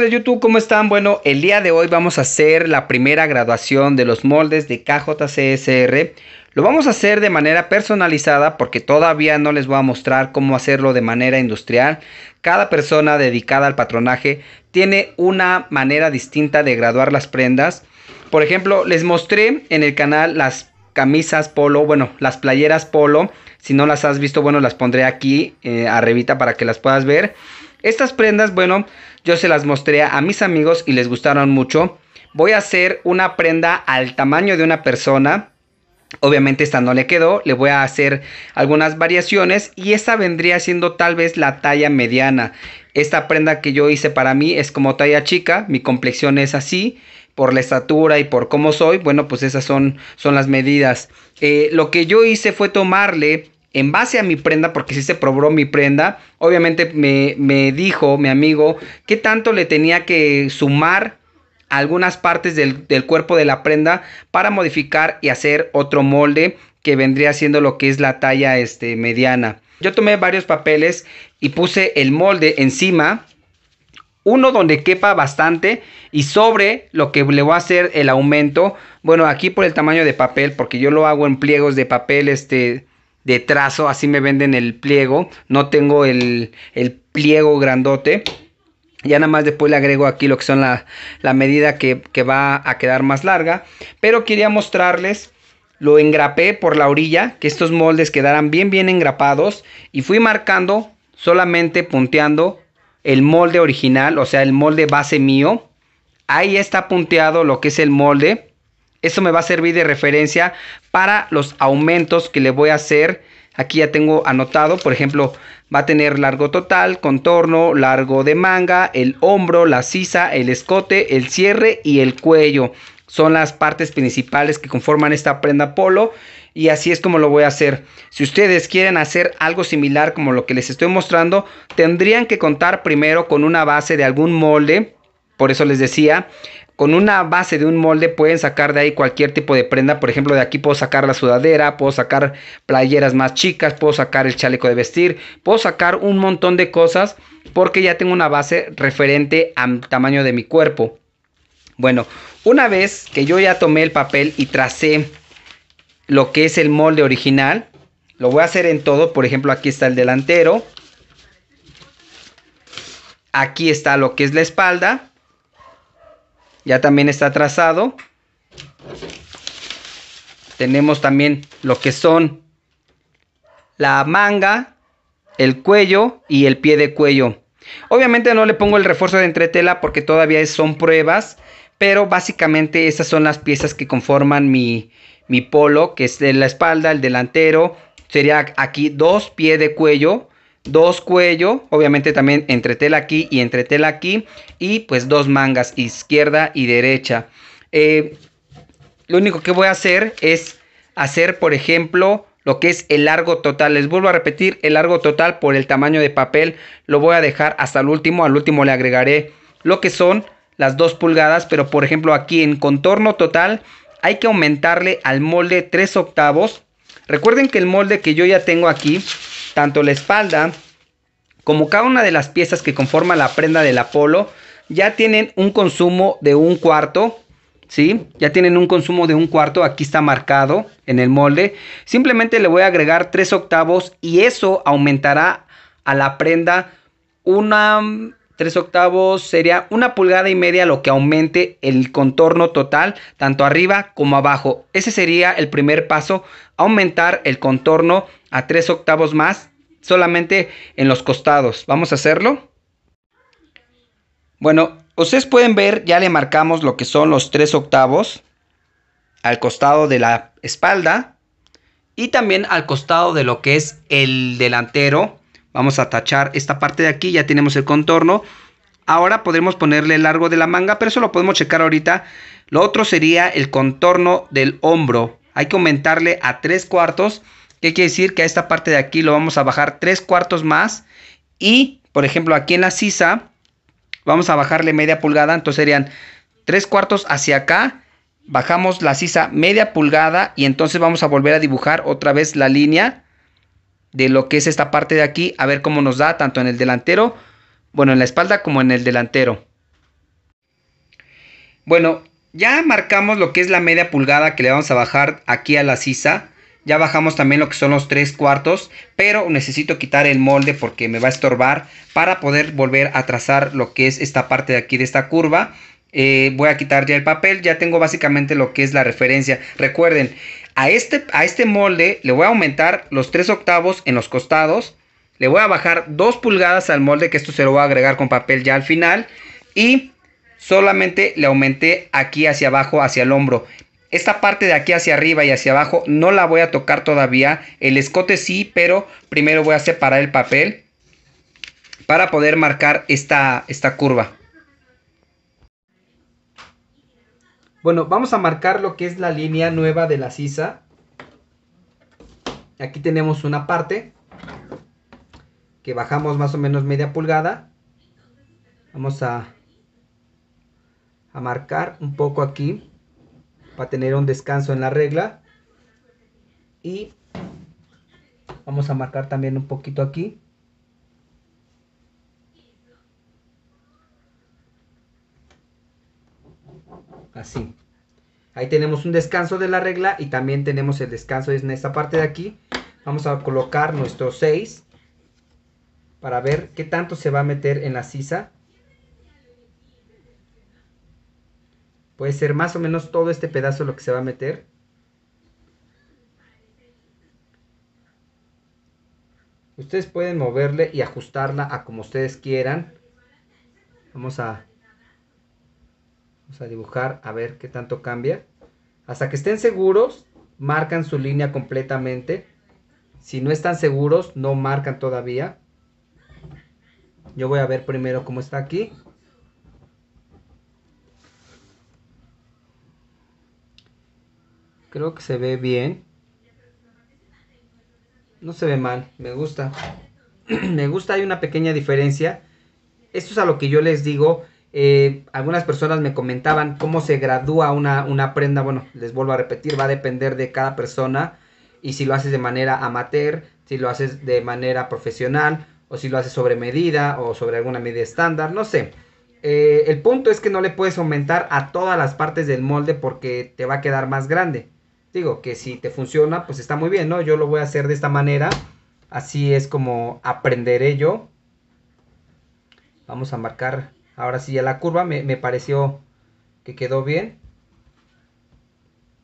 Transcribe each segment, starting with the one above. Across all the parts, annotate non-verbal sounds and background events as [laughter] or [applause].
de YouTube, ¿cómo están? Bueno, el día de hoy vamos a hacer la primera graduación de los moldes de KJCSR. Lo vamos a hacer de manera personalizada porque todavía no les voy a mostrar cómo hacerlo de manera industrial. Cada persona dedicada al patronaje tiene una manera distinta de graduar las prendas. Por ejemplo, les mostré en el canal las camisas polo, bueno, las playeras polo. Si no las has visto, bueno, las pondré aquí eh, arribita para que las puedas ver. Estas prendas, bueno, yo se las mostré a mis amigos y les gustaron mucho. Voy a hacer una prenda al tamaño de una persona. Obviamente esta no le quedó, le voy a hacer algunas variaciones y esta vendría siendo tal vez la talla mediana. Esta prenda que yo hice para mí es como talla chica, mi complexión es así, por la estatura y por cómo soy, bueno pues esas son, son las medidas. Eh, lo que yo hice fue tomarle en base a mi prenda, porque si se probó mi prenda, obviamente me, me dijo mi amigo que tanto le tenía que sumar algunas partes del, cuerpo de la prenda para modificar y hacer otro molde que vendría siendo lo que es la talla este, mediana. Yo tomé varios papeles y puse el molde encima, uno donde quepa bastante y sobre lo que le voy a hacer el aumento. Bueno, aquí por el tamaño de papel, porque yo lo hago en pliegos de papel este de trazo, así me venden el pliego, no tengo el, el pliego grandote. Ya nada más después le agrego aquí lo que son la, la medida que, que, va a quedar más larga. Pero quería mostrarles, lo engrapé por la orilla, que estos moldes quedaran bien bien engrapados. Y fui marcando, solamente punteando el molde original, o sea el molde base mío. Ahí está punteado lo que es el molde. Esto me va a servir de referencia para los aumentos que le voy a hacer. Aquí ya tengo anotado, por ejemplo, va a tener largo total, contorno, largo de manga, el hombro, la sisa, el escote, el cierre y el cuello. Son las partes principales que conforman esta prenda polo y así es como lo voy a hacer. Si ustedes quieren hacer algo similar como lo que les estoy mostrando, tendrían que contar primero con una base de algún molde por eso les decía, con una base de un molde pueden sacar de ahí cualquier tipo de prenda. Por ejemplo, de aquí puedo sacar la sudadera, puedo sacar playeras más chicas, puedo sacar el chaleco de vestir, puedo sacar un montón de cosas porque ya tengo una base referente al tamaño de mi cuerpo. Bueno, una vez que yo ya tomé el papel y tracé lo que es el molde original, lo voy a hacer en todo. Por ejemplo, aquí está el delantero. Aquí está lo que es la espalda ya también está trazado. Tenemos también lo que son la manga, el cuello y el pie de cuello. Obviamente no le pongo el refuerzo de entretela porque todavía son pruebas, pero básicamente esas son las piezas que conforman mi, polo, que es la espalda, el delantero, sería aquí dos pie de cuello, dos cuello, obviamente también entre tela aquí y entre tela aquí, y pues dos mangas, izquierda y derecha. Eh, lo único que voy a hacer es hacer, por ejemplo, lo que es el largo total. Les vuelvo a repetir, el largo total por el tamaño de papel lo voy a dejar hasta el último. Al último le agregaré lo que son las dos pulgadas, pero por ejemplo aquí en contorno total hay que aumentarle al molde 3 octavos. Recuerden que el molde que yo ya tengo aquí tanto la espalda como cada una de las piezas que conforman la prenda del Apolo ya tienen un consumo de un cuarto. ¿Sí? Ya tienen un consumo de un cuarto, aquí está marcado en el molde. Simplemente le voy a agregar tres octavos y eso aumentará a la prenda una 3 octavos sería una pulgada y media lo que aumente el contorno total, tanto arriba como abajo. Ese sería el primer paso, aumentar el contorno a 3 octavos más solamente en los costados. Vamos a hacerlo. Bueno, ustedes pueden ver, ya le marcamos lo que son los tres octavos al costado de la espalda y también al costado de lo que es el delantero. Vamos a tachar esta parte de aquí, ya tenemos el contorno. Ahora podremos ponerle el largo de la manga, pero eso lo podemos checar ahorita. Lo otro sería el contorno del hombro. Hay que aumentarle a tres cuartos ¿Qué quiere decir? Que a esta parte de aquí lo vamos a bajar tres cuartos más. Y, por ejemplo, aquí en la sisa vamos a bajarle media pulgada. Entonces serían tres cuartos hacia acá. Bajamos la sisa media pulgada y entonces vamos a volver a dibujar otra vez la línea de lo que es esta parte de aquí. A ver cómo nos da tanto en el delantero, bueno, en la espalda como en el delantero. Bueno, ya marcamos lo que es la media pulgada que le vamos a bajar aquí a la sisa. Ya bajamos también lo que son los 3 cuartos, pero necesito quitar el molde porque me va a estorbar para poder volver a trazar lo que es esta parte de aquí de esta curva. Eh, voy a quitar ya el papel, ya tengo básicamente lo que es la referencia. Recuerden, a este, a este molde le voy a aumentar los 3 octavos en los costados. Le voy a bajar 2 pulgadas al molde, que esto se lo voy a agregar con papel ya al final. Y solamente le aumenté aquí hacia abajo, hacia el hombro. Esta parte de aquí hacia arriba y hacia abajo no la voy a tocar todavía. El escote sí, pero primero voy a separar el papel para poder marcar esta, esta curva. Bueno, vamos a marcar lo que es la línea nueva de la sisa. Aquí tenemos una parte que bajamos más o menos media pulgada. Vamos a, a marcar un poco aquí a tener un descanso en la regla. Y vamos a marcar también un poquito aquí. Así. Ahí tenemos un descanso de la regla y también tenemos el descanso en esta parte de aquí. Vamos a colocar nuestro 6 para ver qué tanto se va a meter en la sisa. Puede ser más o menos todo este pedazo lo que se va a meter. Ustedes pueden moverle y ajustarla a como ustedes quieran. Vamos a, vamos a dibujar a ver qué tanto cambia. Hasta que estén seguros, marcan su línea completamente. Si no están seguros, no marcan todavía. Yo voy a ver primero cómo está aquí. Creo que se ve bien. No se ve mal, me gusta. [clears throat] me gusta, hay una pequeña diferencia. Esto es a lo que yo les digo. Eh, algunas personas me comentaban cómo se gradúa una, prenda. Bueno, les vuelvo a repetir, va a depender de cada persona. Y si lo haces de manera amateur, si lo haces de manera profesional, o si lo haces sobre medida, o sobre alguna medida estándar, no sé. Eh, el punto es que no le puedes aumentar a todas las partes del molde porque te va a quedar más grande digo, que si te funciona, pues está muy bien, ¿no? Yo lo voy a hacer de esta manera. Así es como aprenderé yo. Vamos a marcar ahora sí ya la curva. Me, pareció que quedó bien.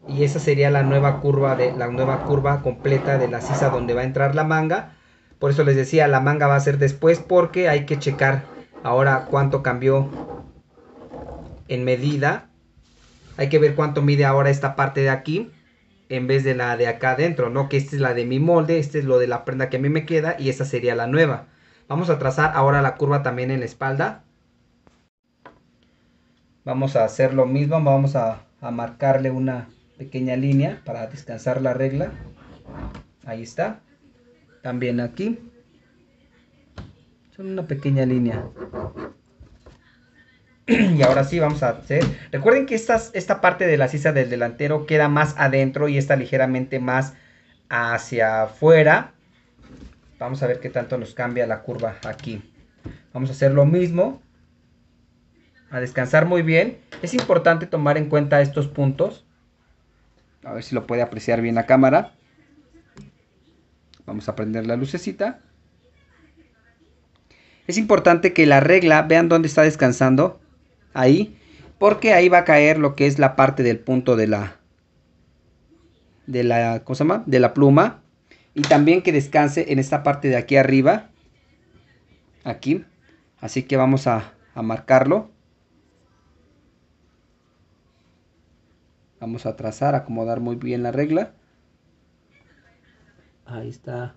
Y esa sería la nueva curva de la nueva curva completa de la sisa donde va a entrar la manga. Por eso les decía, la manga va a ser después porque hay que checar ahora cuánto cambió en medida. Hay que ver cuánto mide ahora esta parte de aquí en vez de la de acá adentro, ¿no? Que esta es la de mi molde, este es lo de la prenda que a mí me queda y esta sería la nueva. Vamos a trazar ahora la curva también en la espalda. Vamos a hacer lo mismo, vamos a, a marcarle una pequeña línea para descansar la regla. Ahí está. También aquí. Son una pequeña línea. [clears throat] y ahora sí vamos a hacer. Recuerden que esta parte de la sisa del delantero queda más adentro y está ligeramente más hacia afuera. Vamos a ver qué tanto nos cambia la curva aquí. Vamos a hacer lo mismo. A descansar muy bien. Es importante tomar en cuenta estos puntos. A ver si lo puede apreciar bien la cámara. Vamos a prender la lucecita. Es importante que la regla vean dónde está descansando ahí, porque ahí va a caer lo que es la parte del punto de la, de la, ¿cómo se De la pluma. Y también que descanse en esta parte de aquí arriba. Aquí. Así que vamos a marcarlo. Vamos a trazar, acomodar muy bien la regla. Ahí está.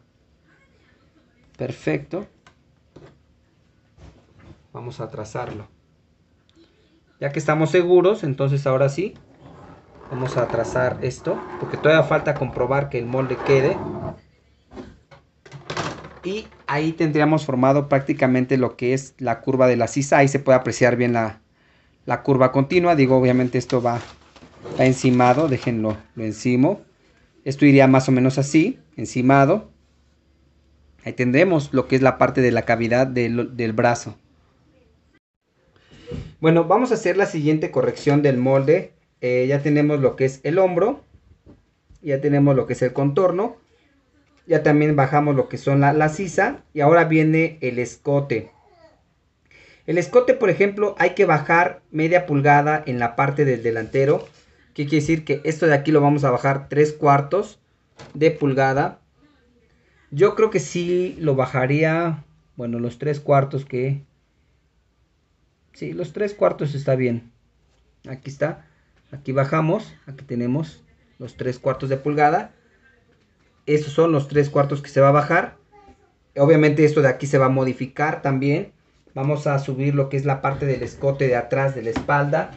Perfecto. Vamos a trazarlo. Ya que estamos seguros, entonces ahora sí, vamos a trazar esto, porque todavía falta comprobar que el molde quede. Y ahí tendríamos formado prácticamente lo que es la curva de la sisa, ahí se puede apreciar bien la, curva continua, digo obviamente esto va, va encimado, déjenlo, lo encimo. Esto iría más o menos así, encimado. Ahí tendremos lo que es la parte de la cavidad del, del brazo. Bueno, vamos a hacer la siguiente corrección del molde. Eh, ya tenemos lo que es el hombro. Ya tenemos lo que es el contorno. Ya también bajamos lo que son la, sisa. Y ahora viene el escote. El escote, por ejemplo, hay que bajar media pulgada en la parte del delantero. Que quiere decir que esto de aquí lo vamos a bajar tres cuartos de pulgada. Yo creo que sí lo bajaría, bueno, los tres cuartos que, Sí, los tres cuartos está bien. Aquí está. Aquí bajamos. Aquí tenemos los tres cuartos de pulgada. esos son los tres cuartos que se va a bajar. Obviamente esto de aquí se va a modificar también. Vamos a subir lo que es la parte del escote de atrás de la espalda.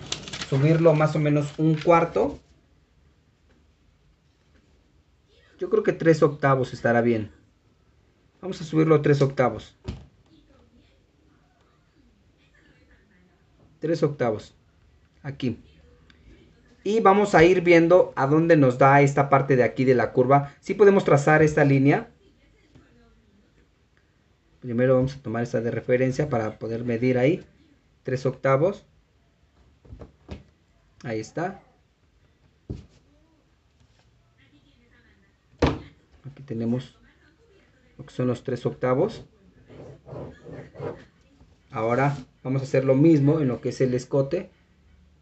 Subirlo más o menos un cuarto. Yo creo que tres octavos estará bien. Vamos a subirlo tres octavos. 3 octavos. Aquí. Y vamos a ir viendo a dónde nos da esta parte de aquí de la curva. Si podemos trazar esta línea. Primero vamos a tomar esta de referencia para poder medir ahí. 3 octavos. Ahí está. Aquí tenemos lo que son los 3 octavos. Ahora vamos a hacer lo mismo en lo que es el escote.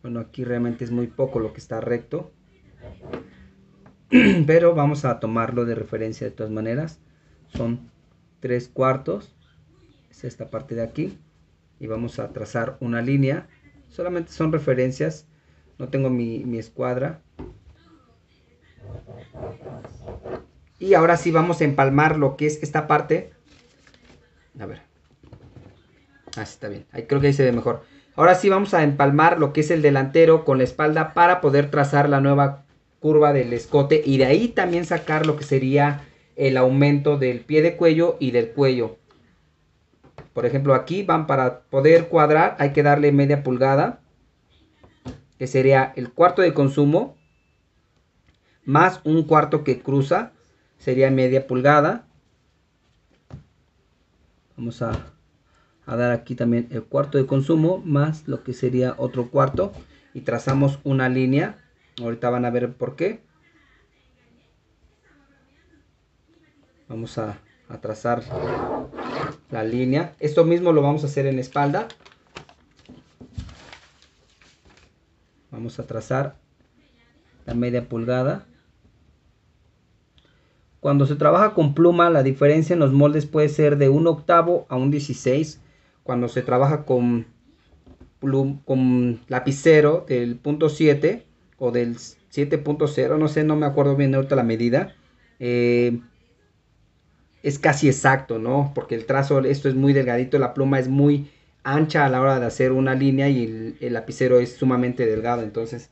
Bueno, aquí realmente es muy poco lo que está recto. [clears throat] Pero vamos a tomarlo de referencia de todas maneras. Son tres cuartos. Es esta parte de aquí. Y vamos a trazar una línea. Solamente son referencias. No tengo mi, mi escuadra. Y ahora sí vamos a empalmar lo que es esta parte. A ver. Así ah, está bien. Ahí, creo que ahí se ve mejor. Ahora sí vamos a empalmar lo que es el delantero con la espalda para poder trazar la nueva curva del escote y de ahí también sacar lo que sería el aumento del pie de cuello y del cuello. Por ejemplo, aquí van para poder cuadrar, hay que darle media pulgada, que sería el cuarto de consumo, más un cuarto que cruza, sería media pulgada. Vamos a a dar aquí también el cuarto de consumo más lo que sería otro cuarto y trazamos una línea ahorita van a ver por qué vamos a, trazar la línea esto mismo lo vamos a hacer en espalda vamos a trazar la media pulgada cuando se trabaja con pluma la diferencia en los moldes puede ser de un octavo a un 16 cuando se trabaja con, con lapicero del punto 7 o del 7.0, no sé, no me acuerdo bien ahorita la medida, eh, es casi exacto, ¿no? Porque el trazo, esto es muy delgadito, la pluma es muy ancha a la hora de hacer una línea y el, lapicero es sumamente delgado, entonces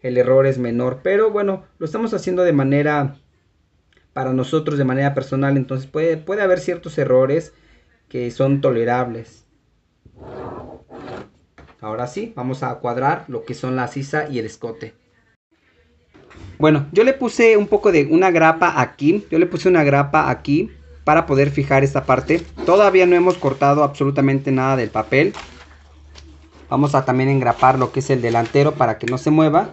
el error es menor, pero bueno, lo estamos haciendo de manera para nosotros de manera personal, entonces puede, puede haber ciertos errores que son tolerables. Ahora sí, vamos a cuadrar lo que son la sisa y el escote. Bueno, yo le puse un poco de una grapa aquí. Yo le puse una grapa aquí para poder fijar esta parte. Todavía no hemos cortado absolutamente nada del papel. Vamos a también engrapar lo que es el delantero para que no se mueva.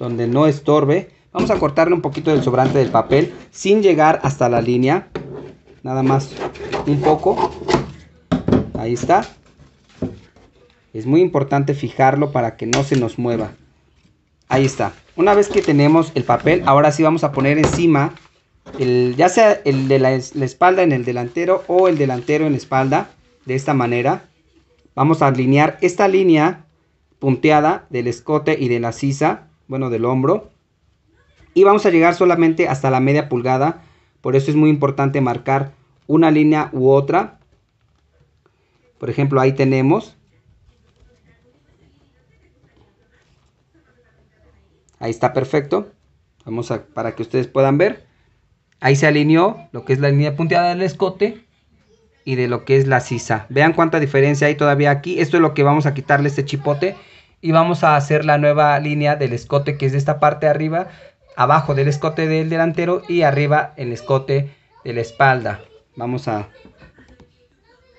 Donde no estorbe. Vamos a cortarle un poquito del sobrante del papel sin llegar hasta la línea nada más un poco. Ahí está. Es muy importante fijarlo para que no se nos mueva. Ahí está. Una vez que tenemos el papel, ahora sí vamos a poner encima, el, ya sea el de la, la espalda en el delantero o el delantero en la espalda, de esta manera. Vamos a alinear esta línea punteada del escote y de la sisa, bueno, del hombro. Y vamos a llegar solamente hasta la media pulgada por eso es muy importante marcar una línea u otra. Por ejemplo, ahí tenemos. Ahí está perfecto. Vamos a, para que ustedes puedan ver. Ahí se alineó lo que es la línea punteada del escote y de lo que es la sisa. Vean cuánta diferencia hay todavía aquí. Esto es lo que vamos a quitarle este chipote y vamos a hacer la nueva línea del escote que es de esta parte de arriba abajo del escote del delantero y arriba el escote de la espalda. Vamos a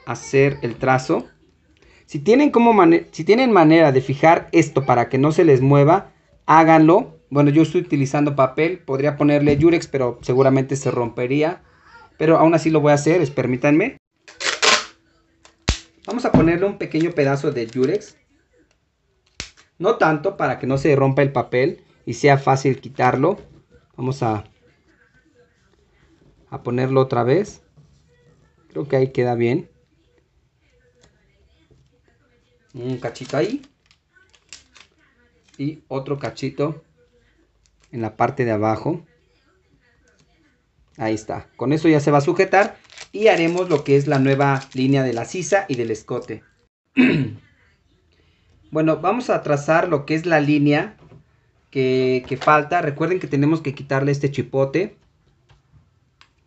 hacer el trazo. Si tienen, como si tienen manera de fijar esto para que no se les mueva, háganlo. Bueno, yo estoy utilizando papel, podría ponerle yurex, pero seguramente se rompería. Pero aún así lo voy a hacer, es, permítanme. Vamos a ponerle un pequeño pedazo de yurex. No tanto para que no se rompa el papel, y sea fácil quitarlo. Vamos a, a ponerlo otra vez. Creo que ahí queda bien. Un cachito ahí. Y otro cachito en la parte de abajo. Ahí está. Con eso ya se va a sujetar. Y haremos lo que es la nueva línea de la sisa y del escote. [clears throat] bueno, vamos a trazar lo que es la línea que, falta. Recuerden que tenemos que quitarle este chipote.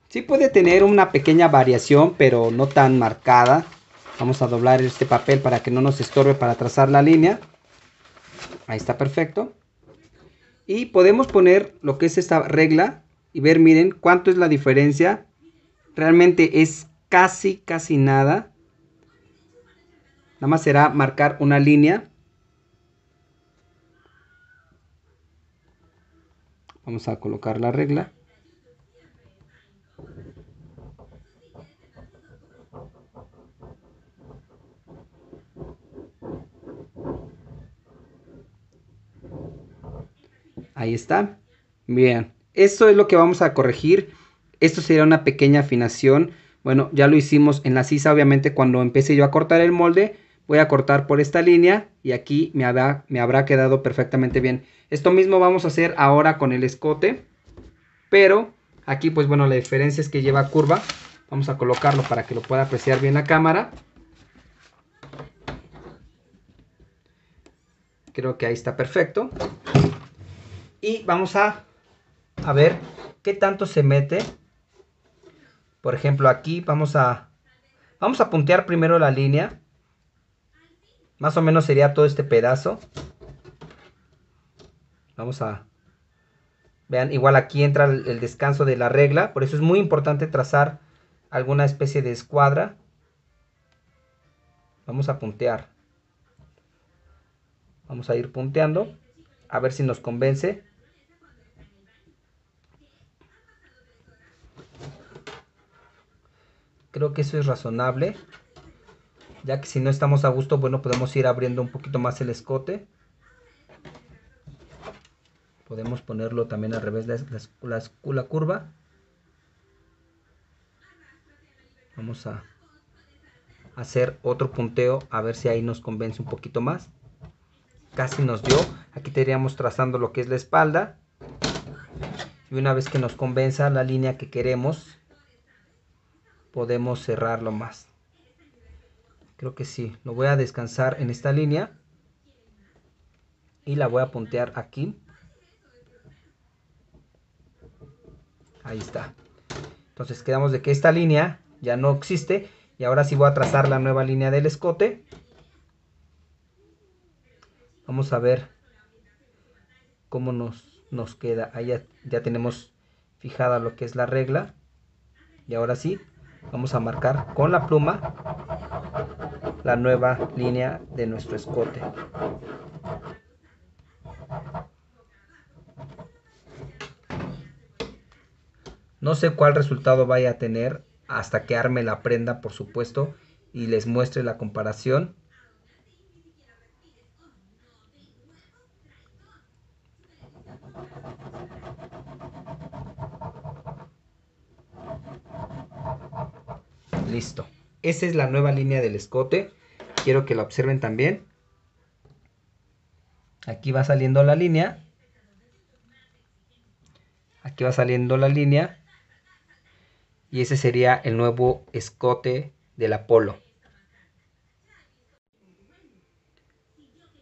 si puede tener una pequeña variación, pero no tan marcada. Vamos a doblar este papel para que no nos estorbe para trazar la línea. Ahí está perfecto. Y podemos poner lo que es esta regla y ver, miren, cuánto es la diferencia. Realmente es casi, casi nada. Nada más será marcar una línea. vamos a colocar la regla ahí está bien esto es lo que vamos a corregir esto sería una pequeña afinación bueno ya lo hicimos en la sisa obviamente cuando empecé yo a cortar el molde voy a cortar por esta línea y aquí me habrá, quedado perfectamente bien. Esto mismo vamos a hacer ahora con el escote, pero aquí pues bueno la diferencia es que lleva curva. Vamos a colocarlo para que lo pueda apreciar bien la cámara. Creo que ahí está perfecto. Y vamos a, a ver qué tanto se mete. Por ejemplo aquí vamos a, vamos a puntear primero la línea más o menos sería todo este pedazo. Vamos a... Vean, igual aquí entra el, descanso de la regla. Por eso es muy importante trazar alguna especie de escuadra. Vamos a puntear. Vamos a ir punteando. A ver si nos convence. Creo que eso es razonable ya que si no estamos a gusto, bueno, podemos ir abriendo un poquito más el escote. Podemos ponerlo también al revés la, la, curva. Vamos a hacer otro punteo a ver si ahí nos convence un poquito más. Casi nos dio. Aquí estaríamos trazando lo que es la espalda. Y una vez que nos convenza la línea que queremos, podemos cerrarlo más. Creo que sí. Lo voy a descansar en esta línea. Y la voy a puntear aquí. Ahí está. Entonces quedamos de que esta línea ya no existe. Y ahora sí voy a trazar la nueva línea del escote. Vamos a ver cómo nos, queda. Ahí ya tenemos fijada lo que es la regla. Y ahora sí, vamos a marcar con la pluma la nueva línea de nuestro escote. No sé cuál resultado vaya a tener hasta que arme la prenda, por supuesto, y les muestre la comparación Esa es la nueva línea del escote. Quiero que la observen también. Aquí va saliendo la línea. Aquí va saliendo la línea. Y ese sería el nuevo escote del Apolo.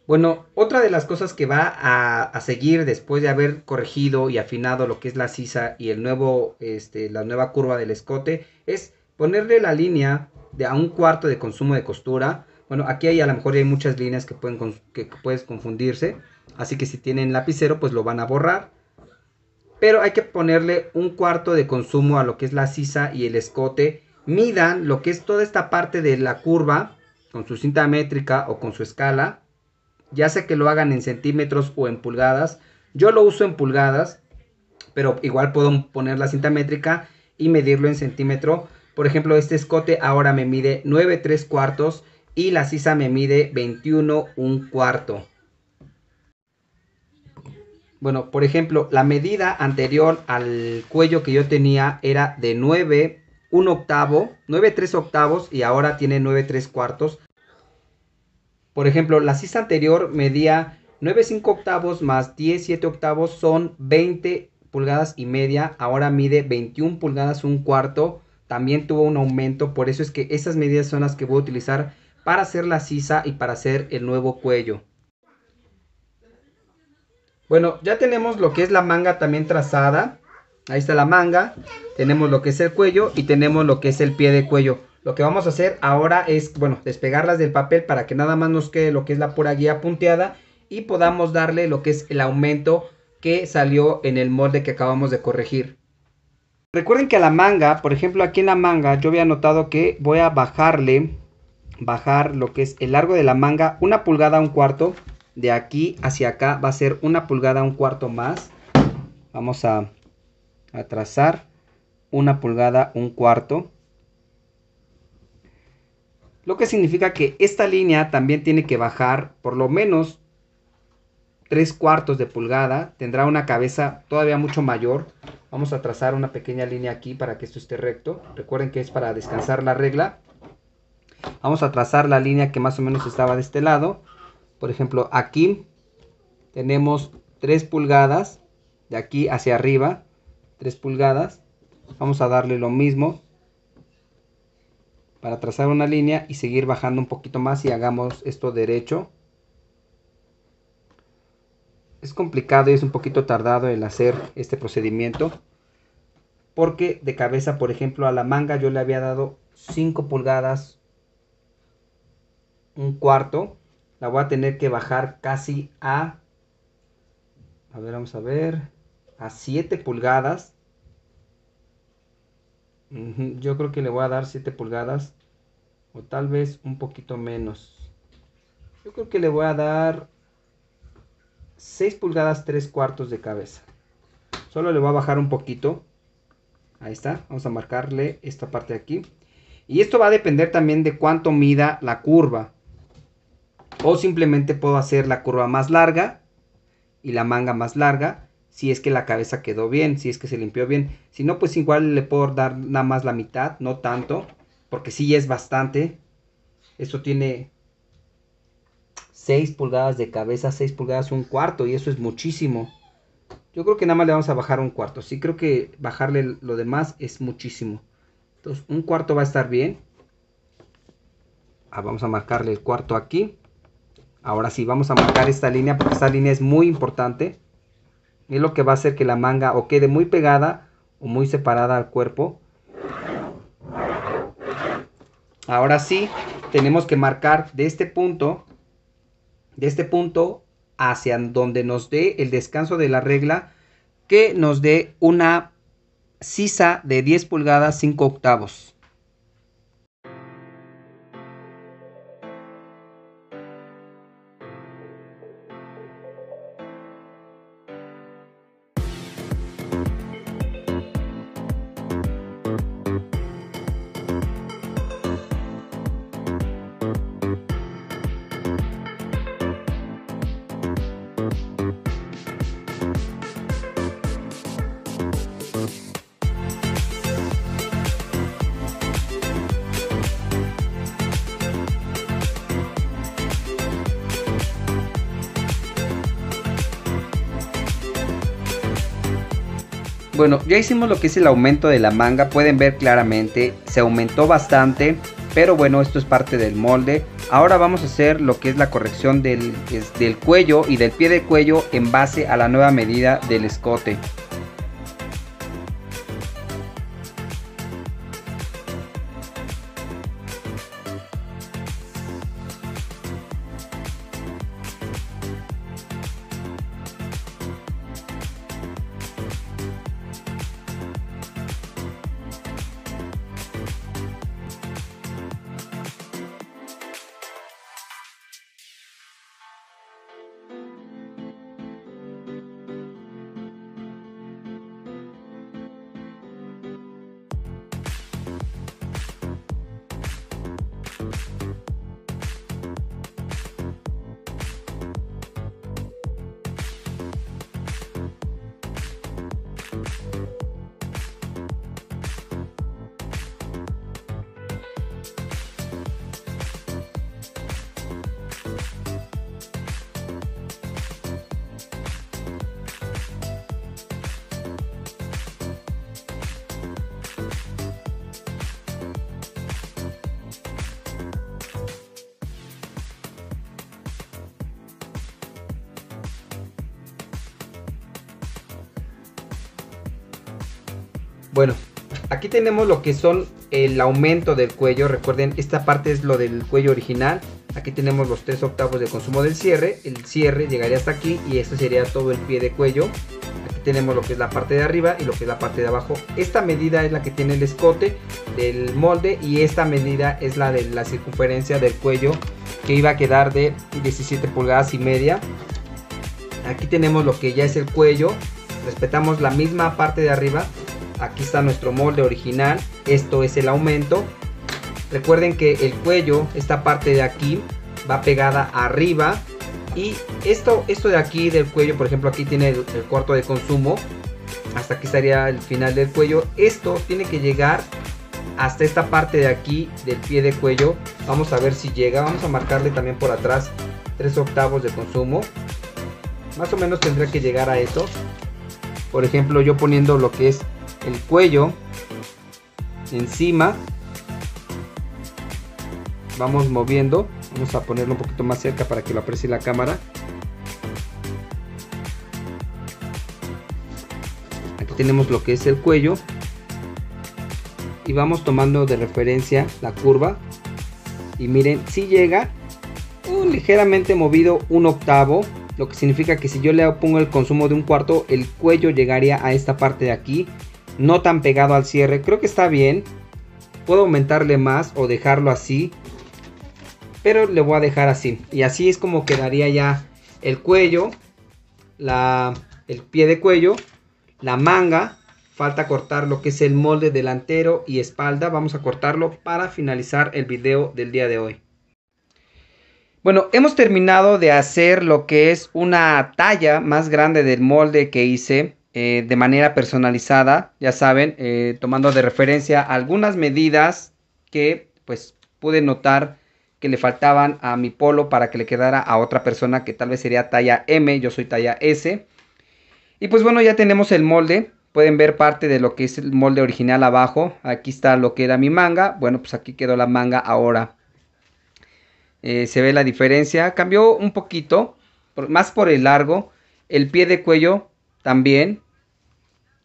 Bueno, otra de las cosas que va a, seguir después de haber corregido y afinado lo que es la sisa y el nuevo, este, la nueva curva del escote es ponerle la línea de, a un cuarto de consumo de costura. Bueno, aquí hay a lo mejor hay muchas líneas que pueden que puedes confundirse. Así que si tienen lapicero, pues lo van a borrar. Pero hay que ponerle un cuarto de consumo a lo que es la sisa y el escote. Midan lo que es toda esta parte de la curva con su cinta métrica o con su escala. Ya sea que lo hagan en centímetros o en pulgadas. Yo lo uso en pulgadas, pero igual puedo poner la cinta métrica y medirlo en centímetro por ejemplo, este escote ahora me mide 9 3 cuartos y la sisa me mide 21 1 cuarto. Bueno, por ejemplo, la medida anterior al cuello que yo tenía era de 9 1 octavo, 9 3 octavos y ahora tiene 9 3 cuartos. Por ejemplo, la sisa anterior medía 9 5 octavos más 10 7 octavos son 20 pulgadas y media, ahora mide 21 pulgadas 1 cuarto también tuvo un aumento, por eso es que esas medidas son las que voy a utilizar para hacer la sisa y para hacer el nuevo cuello. Bueno, ya tenemos lo que es la manga también trazada. Ahí está la manga, tenemos lo que es el cuello y tenemos lo que es el pie de cuello. Lo que vamos a hacer ahora es, bueno, despegarlas del papel para que nada más nos quede lo que es la pura guía punteada y podamos darle lo que es el aumento que salió en el molde que acabamos de corregir. Recuerden que a la manga, por ejemplo, aquí en la manga, yo había notado que voy a bajarle, bajar lo que es el largo de la manga, una pulgada, un cuarto. De aquí hacia acá va a ser una pulgada, un cuarto más. Vamos a, trazar una pulgada, un cuarto. Lo que significa que esta línea también tiene que bajar por lo menos tres cuartos de pulgada. Tendrá una cabeza todavía mucho mayor Vamos a trazar una pequeña línea aquí para que esto esté recto. Recuerden que es para descansar la regla. Vamos a trazar la línea que más o menos estaba de este lado. Por ejemplo, aquí tenemos 3 pulgadas. De aquí hacia arriba, 3 pulgadas. Vamos a darle lo mismo para trazar una línea y seguir bajando un poquito más y hagamos esto derecho es complicado y es un poquito tardado el hacer este procedimiento. Porque de cabeza, por ejemplo, a la manga yo le había dado 5 pulgadas, un cuarto. La voy a tener que bajar casi a... A ver, vamos a ver. A 7 pulgadas. Yo creo que le voy a dar 7 pulgadas. O tal vez un poquito menos. Yo creo que le voy a dar 6 pulgadas 3 cuartos de cabeza. Solo le voy a bajar un poquito. Ahí está. Vamos a marcarle esta parte de aquí. Y esto va a depender también de cuánto mida la curva. O simplemente puedo hacer la curva más larga y la manga más larga. Si es que la cabeza quedó bien, si es que se limpió bien. Si no, pues igual le puedo dar nada más la mitad, no tanto. Porque si es bastante. Esto tiene 6 pulgadas de cabeza, 6 pulgadas, un cuarto, y eso es muchísimo. Yo creo que nada más le vamos a bajar un cuarto. Sí, creo que bajarle lo demás es muchísimo. Entonces, un cuarto va a estar bien. Ah, vamos a marcarle el cuarto aquí. Ahora sí, vamos a marcar esta línea porque esta línea es muy importante. Es lo que va a hacer que la manga o quede muy pegada o muy separada al cuerpo. Ahora sí, tenemos que marcar de este punto de este punto hacia donde nos dé el descanso de la regla que nos dé una sisa de 10 pulgadas 5 octavos. bueno, ya hicimos lo que es el aumento de la manga, pueden ver claramente, se aumentó bastante, pero bueno, esto es parte del molde. Ahora vamos a hacer lo que es la corrección del, del cuello y del pie de cuello en base a la nueva medida del escote. Bueno, aquí tenemos lo que son el aumento del cuello. Recuerden, esta parte es lo del cuello original. Aquí tenemos los tres octavos de consumo del cierre. El cierre llegaría hasta aquí y esto sería todo el pie de cuello. Aquí tenemos lo que es la parte de arriba y lo que es la parte de abajo. Esta medida es la que tiene el escote del molde y esta medida es la de la circunferencia del cuello que iba a quedar de 17 pulgadas y media. Aquí tenemos lo que ya es el cuello. Respetamos la misma parte de arriba, aquí está nuestro molde original, esto es el aumento. Recuerden que el cuello, esta parte de aquí, va pegada arriba y esto, esto de aquí del cuello, por ejemplo aquí tiene el, cuarto de consumo, hasta aquí estaría el final del cuello, esto tiene que llegar hasta esta parte de aquí del pie de cuello, vamos a ver si llega, vamos a marcarle también por atrás 3 octavos de consumo, más o menos tendría que llegar a eso, por ejemplo yo poniendo lo que es el cuello, encima. Vamos moviendo. Vamos a ponerlo un poquito más cerca para que lo aprecie la cámara. Aquí tenemos lo que es el cuello. Y vamos tomando de referencia la curva. Y miren, si llega ligeramente movido un octavo. Lo que significa que si yo le pongo el consumo de un cuarto, el cuello llegaría a esta parte de aquí no tan pegado al cierre. Creo que está bien. Puedo aumentarle más o dejarlo así. Pero le voy a dejar así. Y así es como quedaría ya el cuello. La, el pie de cuello. La manga. Falta cortar lo que es el molde delantero y espalda. Vamos a cortarlo para finalizar el video del día de hoy. Bueno, hemos terminado de hacer lo que es una talla más grande del molde que hice eh, de manera personalizada, ya saben, eh, tomando de referencia algunas medidas que pues pude notar que le faltaban a mi polo para que le quedara a otra persona que tal vez sería talla M, yo soy talla S. Y pues bueno, ya tenemos el molde, pueden ver parte de lo que es el molde original abajo, aquí está lo que era mi manga, bueno pues aquí quedó la manga ahora. Eh, se ve la diferencia, cambió un poquito, más por el largo, el pie de cuello también,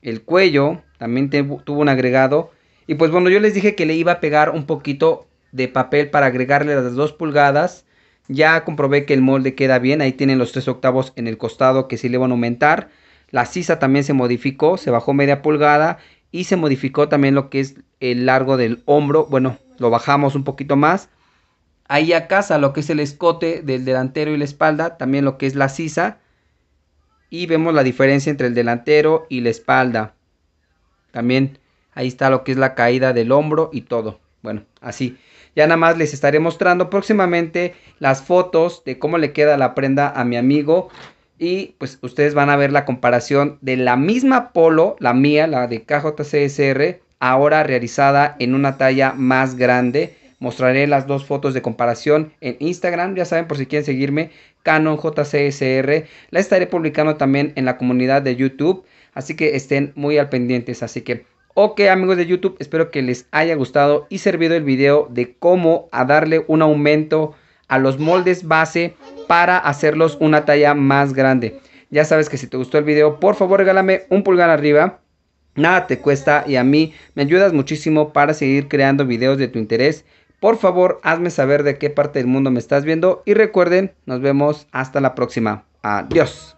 el cuello también tuvo un agregado. Y pues bueno, yo les dije que le iba a pegar un poquito de papel para agregarle las dos pulgadas. Ya comprobé que el molde queda bien, ahí tienen los tres octavos en el costado que sí le van a aumentar. La sisa también se modificó, se bajó media pulgada y se modificó también lo que es el largo del hombro. Bueno, lo bajamos un poquito más. Ahí a casa lo que es el escote del delantero y la espalda, también lo que es la sisa y vemos la diferencia entre el delantero y la espalda. También ahí está lo que es la caída del hombro y todo. Bueno, así. Ya nada más les estaré mostrando próximamente las fotos de cómo le queda la prenda a mi amigo. Y pues ustedes van a ver la comparación de la misma polo, la mía, la de KJCSR, ahora realizada en una talla más grande. Mostraré las dos fotos de comparación en Instagram, ya saben por si quieren seguirme, Canon JCSR. La estaré publicando también en la comunidad de YouTube. Así que estén muy al pendientes. Así que, ok amigos de YouTube, espero que les haya gustado y servido el video de cómo a darle un aumento a los moldes base para hacerlos una talla más grande. Ya sabes que si te gustó el video, por favor regálame un pulgar arriba. Nada te cuesta y a mí me ayudas muchísimo para seguir creando videos de tu interés por favor, hazme saber de qué parte del mundo me estás viendo y recuerden, nos vemos hasta la próxima. Adiós.